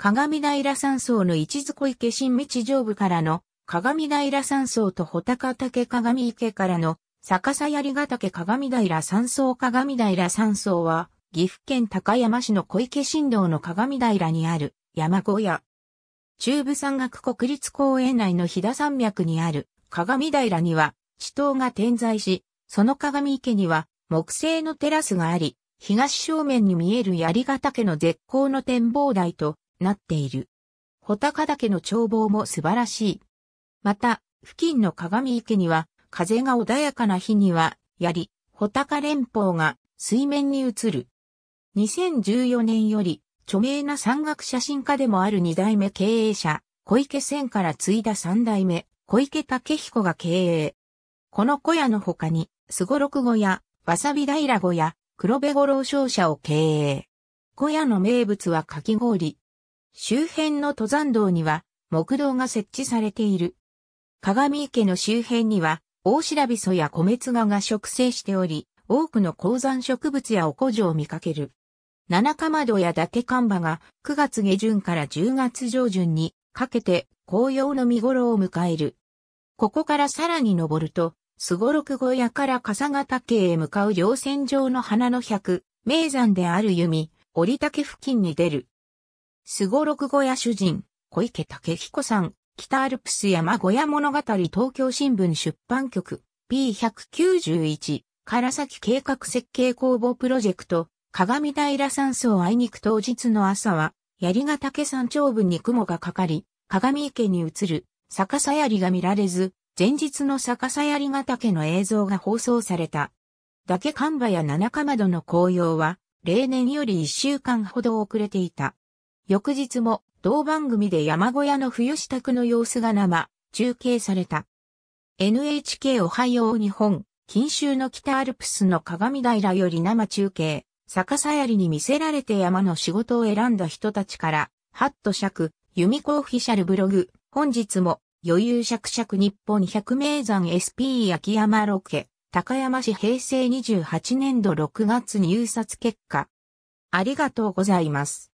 鏡平山荘の一津小池新道上部からの鏡平山荘と穂高岳鏡池からの逆さ槍ヶ岳鏡平山荘鏡平山荘は岐阜県高山市の小池新道の鏡平にある山小屋。中部山岳国立公園内の飛騨山脈にある鏡平には地頭が点在し、その鏡池には木製のテラスがあり、東正面に見える槍ヶ岳の絶好の展望台と、なっている。穂高岳の眺望も素晴らしい。また、付近の鏡池には、風が穏やかな日には、槍、穂高連峰が水面に映る。2014年より、著名な山岳写真家でもある二代目経営者、小池千から継いだ三代目、小池武彦が経営。この小屋の他に、すごろく小屋、わさび平小屋、黒部五郎商社を経営。小屋の名物はかき氷、周辺の登山道には木道が設置されている。鏡池の周辺には、大白びそや米津がが植生しており、多くの鉱山植物やお古城を見かける。七かまどや伊達看馬が9月下旬から10月上旬にかけて紅葉の見頃を迎える。ここからさらに登ると、すごろく小屋から笠ヶ岳へ向かう稜線上の花の百、名山である弓、折竹付近に出る。すごろく小屋主人、小池武彦さん、北アルプス山小屋物語東京新聞出版局 P191 唐崎計画設計工房プロジェクト鏡平山荘あいにく当日の朝は槍ヶ岳山頂部に雲がかかり鏡池に映る逆さ槍が見られず前日の逆さ槍ヶ岳の映像が放送された。岳看板や七かまどの紅葉は例年より一週間ほど遅れていた。翌日も同番組で山小屋の冬支度の様子が生、中継された。NHK おはよう日本、近州の北アルプスの鏡平より生中継、逆さやりに見せられて山の仕事を選んだ人たちから、ハット尺、弓コオフィシャルブログ、本日も余裕尺尺日本百名山 SP 秋山ロケ、高山市平成28年度6月入札結果。ありがとうございます。